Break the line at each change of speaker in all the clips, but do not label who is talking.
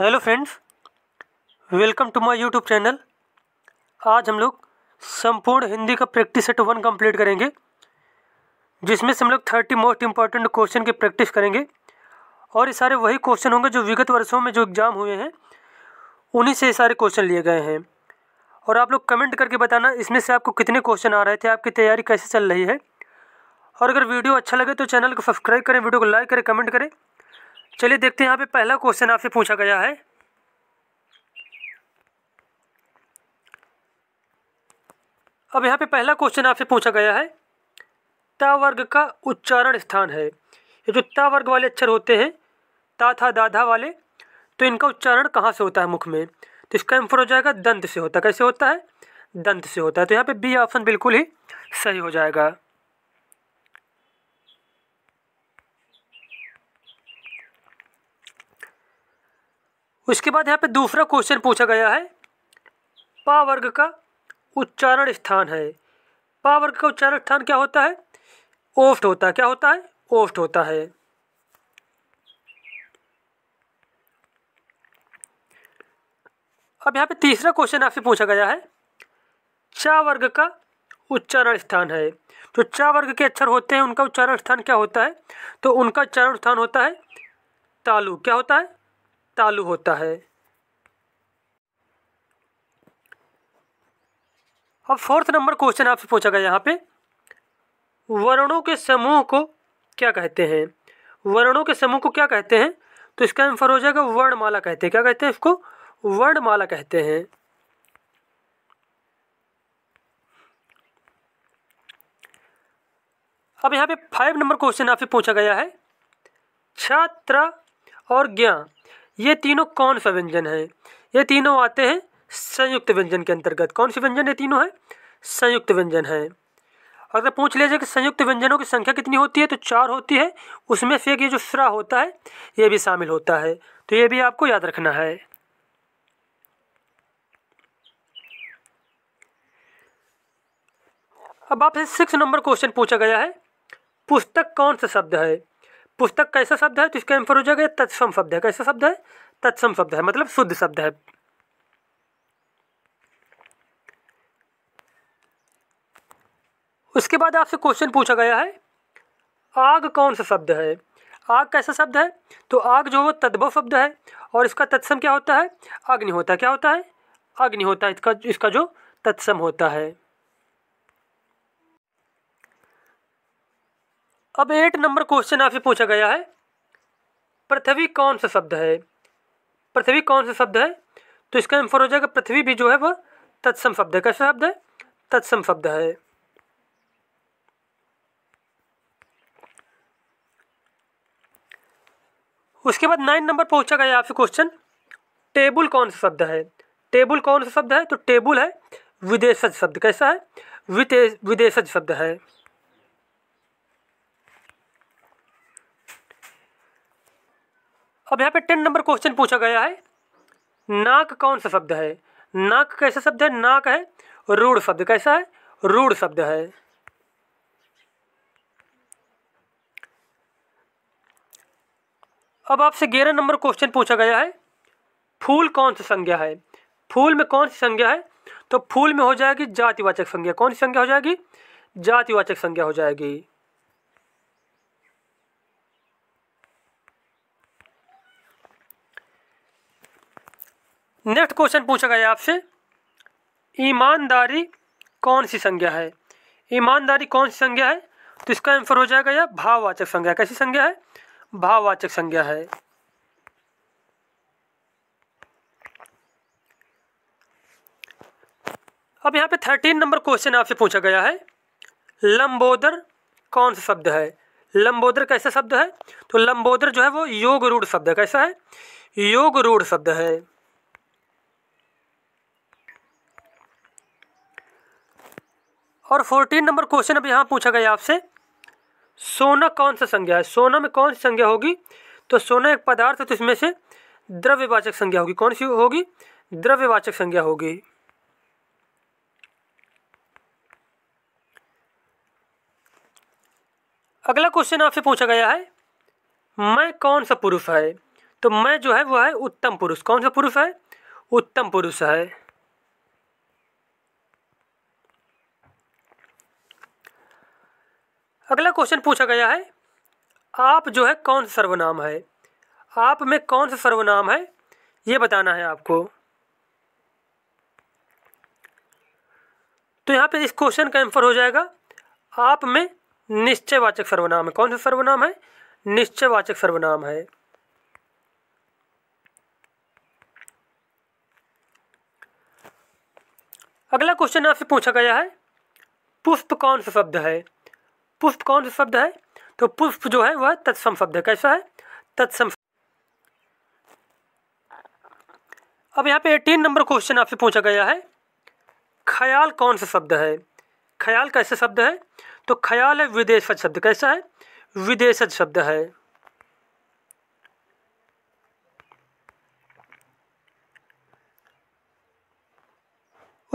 hello friends welcome to my YouTube channel आज हम लोग संपूर्ण हिंदी का प्रैक्टिस सेट वन कंप्लीट करेंगे जिसमें से हम लोग थर्टी मोस्ट इम्पॉर्टेंट क्वेश्चन की प्रैक्टिस करेंगे और ये सारे वही क्वेश्चन होंगे जो विगत वर्षों में जो एग्ज़ाम हुए हैं उन्हीं से ये सारे क्वेश्चन लिए गए हैं और आप लोग कमेंट करके बताना इसमें से आपको कितने क्वेश्चन आ रहे थे आपकी तैयारी कैसे चल रही है और अगर वीडियो अच्छा लगे तो चैनल को सब्सक्राइब करें वीडियो को लाइक करें कमेंट करें चलिए देखते हैं यहाँ पे पहला क्वेश्चन आपसे पूछा गया है अब यहाँ पे पहला क्वेश्चन आपसे पूछा गया है ता वर्ग का उच्चारण स्थान है ये जो ता वर्ग वाले अक्षर होते हैं ता था दाधा वाले तो इनका उच्चारण कहाँ से होता है मुख में तो इसका आंसर हो जाएगा दंत से होता है कैसे होता है दंत से होता है तो यहाँ पे बी ऑप्शन बिल्कुल ही सही हो जाएगा उसके बाद यहाँ पे दूसरा क्वेश्चन पूछा गया है पा वर्ग का उच्चारण स्थान है पा वर्ग का उच्चारण स्थान क्या होता है ओफ्ट होता है क्या होता है ओफ्ट होता है अब यहाँ पे तीसरा क्वेश्चन आपसे पूछा गया है चा वर्ग का उच्चारण स्थान है जो तो चा वर्ग के अक्षर होते हैं उनका उच्चारण स्थान क्या होता है तो उनका उच्चारण स्थान होता है तालु क्या होता है तालु होता है अब फोर्थ नंबर क्वेश्चन आपसे पूछा गया यहाँ पे वर्णों के समूह को क्या कहते हैं वर्णों के समूह को क्या कहते हैं तो इसका आंसर हो जाएगा वर्णमाला कहते हैं क्या कहते हैं इसको वर्णमाला कहते हैं अब यहाँ पे फाइव नंबर क्वेश्चन आपसे पूछा गया है छात्र और ज्ञान ये तीनों कौन सा व्यंजन है ये तीनों आते हैं संयुक्त व्यंजन के अंतर्गत कौन से व्यंजन ये तीनों है संयुक्त व्यंजन है अगर पूछ लीजिए कि संयुक्त व्यंजनों की संख्या कितनी होती है तो चार होती है उसमें से एक ये जो स्रा होता है ये भी शामिल होता है तो ये भी आपको याद रखना है अब आपसे सिक्स नंबर क्वेश्चन पूछा गया है पुस्तक कौन सा शब्द है पुस्तक कैसा शब्द है तो इसका आंसर हो जाएगा तत्सम शब्द है कैसा शब्द है तत्सम शब्द है मतलब शुद्ध शब्द है उसके बाद आपसे क्वेश्चन पूछा गया है आग कौन सा शब्द है आग कैसा शब्द है तो आग जो वो तद्भव शब्द है और इसका तत्सम क्या होता है अग्नि होता है क्या होता है अग्नि होता है इसका इसका जो तत्सम होता है अब एट नंबर क्वेश्चन आपसे पूछा गया है पृथ्वी कौन सा शब्द है पृथ्वी कौन सा शब्द है तो इसका आंसर हो जाएगा पृथ्वी भी जो है वह तत्सम शब्द है कैसा शब्द है तत्सम शब्द है उसके बाद नाइन नंबर पूछा गया आपसे क्वेश्चन टेबल कौन सा शब्द है टेबल कौन सा शब्द है तो टेबल है विदेशज शब्द कैसा है विदेश विदेशज शब्द है अब यहाँ पे टेन नंबर क्वेश्चन पूछा गया है नाक कौन सा शब्द है नाक कैसा शब्द है नाक है रूढ़ शब्द कैसा है रूढ़ शब्द है अब आपसे ग्यारह नंबर क्वेश्चन पूछा गया है फूल कौन सी संज्ञा है फूल में कौन सी संज्ञा है तो फूल में हो जाएगी जातिवाचक संज्ञा कौन सी संज्ञा हो जाएगी जातिवाचक संज्ञा हो जाएगी नेक्स्ट क्वेश्चन पूछा गया आपसे ईमानदारी कौन सी संज्ञा है ईमानदारी कौन सी संज्ञा है तो इसका आंसर हो जाएगा यह भाववाचक संज्ञा कैसी संज्ञा है भाववाचक संज्ञा है अब यहाँ पे थर्टीन नंबर क्वेश्चन आपसे पूछा गया है लंबोदर कौन सा शब्द है लंबोदर कैसा शब्द है तो लंबोदर जो है वो योग रूढ़ शब्द है कैसा है योग रूढ़ शब्द है और फोर्टीन नंबर क्वेश्चन अब यहाँ पूछा गया आपसे सोना कौन सा संज्ञा है सोना में कौन सी संज्ञा होगी तो सोना एक पदार्थ है तो इसमें से द्रव्यवाचक संज्ञा होगी कौन सी होगी द्रव्यवाचक संज्ञा होगी अगला क्वेश्चन आपसे पूछा गया है मैं कौन सा पुरुष है तो मैं जो है वह है उत्तम पुरुष कौन सा पुरुष है उत्तम पुरुष है अगला क्वेश्चन पूछा गया है आप जो है कौन सा सर्वनाम है आप में कौन सा सर्वनाम है ये बताना है आपको तो यहाँ पे इस क्वेश्चन का आंसर हो जाएगा आप में निश्चयवाचक सर्वनाम है कौन सा सर्वनाम है निश्चयवाचक सर्वनाम है अगला क्वेश्चन आपसे पूछा गया है पुष्प कौन सा शब्द है पुष्प कौन सा शब्द है तो पुष्प जो है वह तत्सम शब्द है कैसा है तत्सम अब यहाँ पे एटीन नंबर क्वेश्चन आपसे पूछा गया है ख्याल कौन सा शब्द है ख्याल कैसे शब्द है तो ख्याल है विदेशज शब्द कैसा है विदेशज शब्द है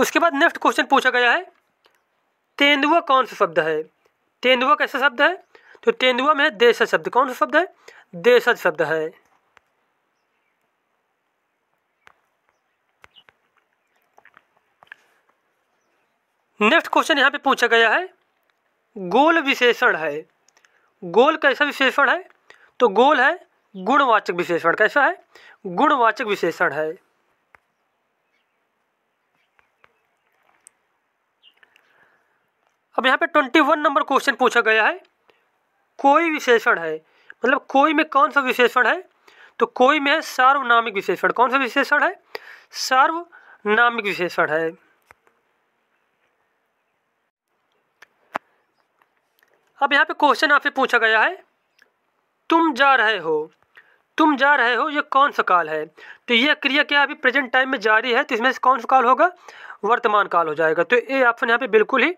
उसके बाद नेक्स्ट क्वेश्चन पूछा गया है तेंदुआ कौन सा शब्द है तेंदुआ कैसा शब्द है तो तेंदुआ में देश शब्द कौन सा शब्द है देश शब्द है नेक्स्ट क्वेश्चन यहां पे पूछा गया है गोल विशेषण है गोल कैसा विशेषण है तो गोल है गुणवाचक विशेषण कैसा है गुणवाचक विशेषण है अब यहाँ पे ट्वेंटी वन नंबर क्वेश्चन पूछा गया है कोई विशेषण है मतलब कोई में कौन सा विशेषण है तो कोई में है सार्वनामिक विशेषण कौन सा विशेषण है सार्वनामिक विशेषण है अब यहाँ पे क्वेश्चन आपसे पूछा गया है तुम जा रहे हो तुम जा रहे हो ये कौन सा काल है तो यह क्रिया क्या अभी प्रेजेंट टाइम में जारी है तो इसमें से कौन सा काल होगा वर्तमान काल हो जाएगा तो ये ऑप्शन यहाँ पे बिल्कुल ही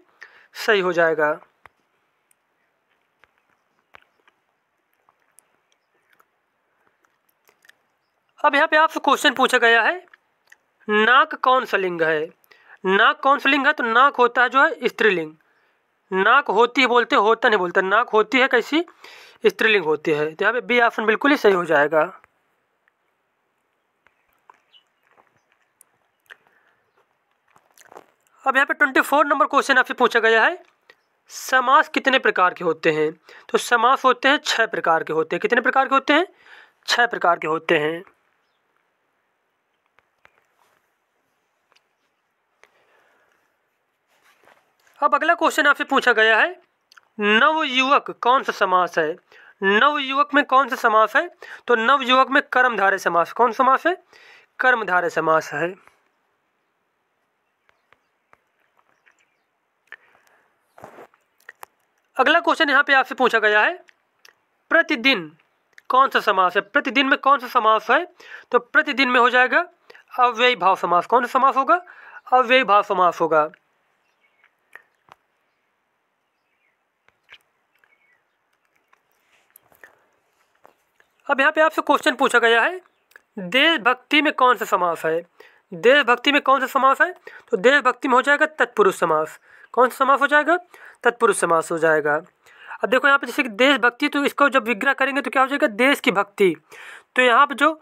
सही हो जाएगा अब यहाँ पे आपसे क्वेश्चन पूछा गया है नाक कौन सा लिंग है नाक कौन सा लिंग है तो नाक होता है जो है स्त्रीलिंग नाक होती है बोलते होता नहीं बोलता नाक होती है कैसी स्त्रीलिंग होती है तो यहाँ पे बी ऑप्शन बिल्कुल ही सही हो जाएगा अब यहाँ पे ट्वेंटी फोर नंबर क्वेश्चन आपसे पूछा गया है समास कितने प्रकार के होते हैं तो समास होते हैं छः प्रकार के होते हैं कितने प्रकार के होते हैं छः प्रकार के होते हैं अब अगला क्वेश्चन आपसे पूछा गया है नवयुवक कौन सा समास है नवयुवक में कौन सा समास है तो नवयुवक में कर्मधारय समास कौन समास है कर्मधारय समास है अगला क्वेश्चन यहाँ पे आपसे पूछा गया है प्रतिदिन कौन सा समास है प्रतिदिन में कौन सा समास है तो प्रतिदिन में हो जाएगा अव्यय भाव समास कौन सा समास होगा अव्यय भाव समास होगा अब यहाँ पे आपसे क्वेश्चन पूछा गया है देशभक्ति में कौन सा समास है देशभक्ति में कौन सा समास है तो देशभक्ति में हो जाएगा तत्पुरुष समास कौन सा समास हो जाएगा तत्पुरुष समास हो जाएगा अब देखो यहाँ पे जैसे कि देशभक्ति तो इसको जब विग्रह करेंगे तो क्या हो जाएगा देश की भक्ति तो यहाँ पर जो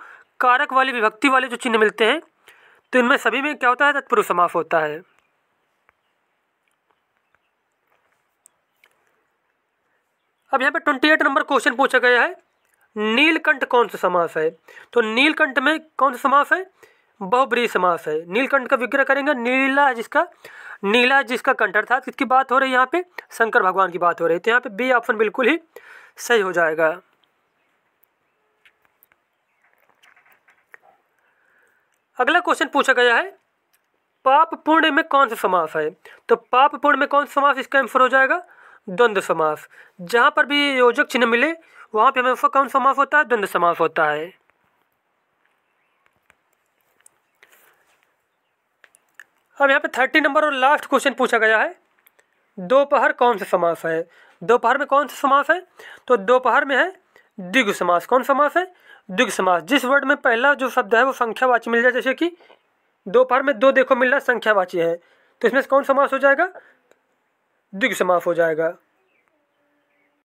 कारक वाले विभक्ति वाले जो चिन्ह मिलते हैं तो इनमें सभी में क्या होता है तत्पुरुष समास होता है अब यहाँ पे ट्वेंटी एट नंबर क्वेश्चन पूछा गया है नीलकंठ कौन सा समास है तो नीलकंठ में कौन सा समास है बहुब्री समास है नीलकंठ का विग्रह करेंगे नीला जिसका नीला जिसका कंटर था किसकी बात हो रही है यहाँ पे शंकर भगवान की बात हो रही है तो यहाँ पे बी ऑप्शन बिल्कुल ही सही हो जाएगा अगला क्वेश्चन पूछा गया है पाप पूर्ण में कौन सा समास है तो पाप पूर्ण में कौन सा समास इसका आंसर हो जाएगा द्वंद्व समास जहाँ पर भी योजक चिन्ह मिले वहाँ पे हमें कौन समास होता है द्वंद्व समास होता है अब यहाँ पे थर्टी नंबर और लास्ट क्वेश्चन पूछा गया है दोपहर कौन सा समास है दोपहर में कौन सा समास है तो दोपहर में है दिग समास कौन समास है दिग समास जिस वर्ड में पहला जो शब्द है वो संख्यावाची मिल जाए जैसे कि दोपहर में दो देखो मिल रहा संख्यावाची है तो इसमें कौन समास हो जाएगा दिग समास हो जाएगा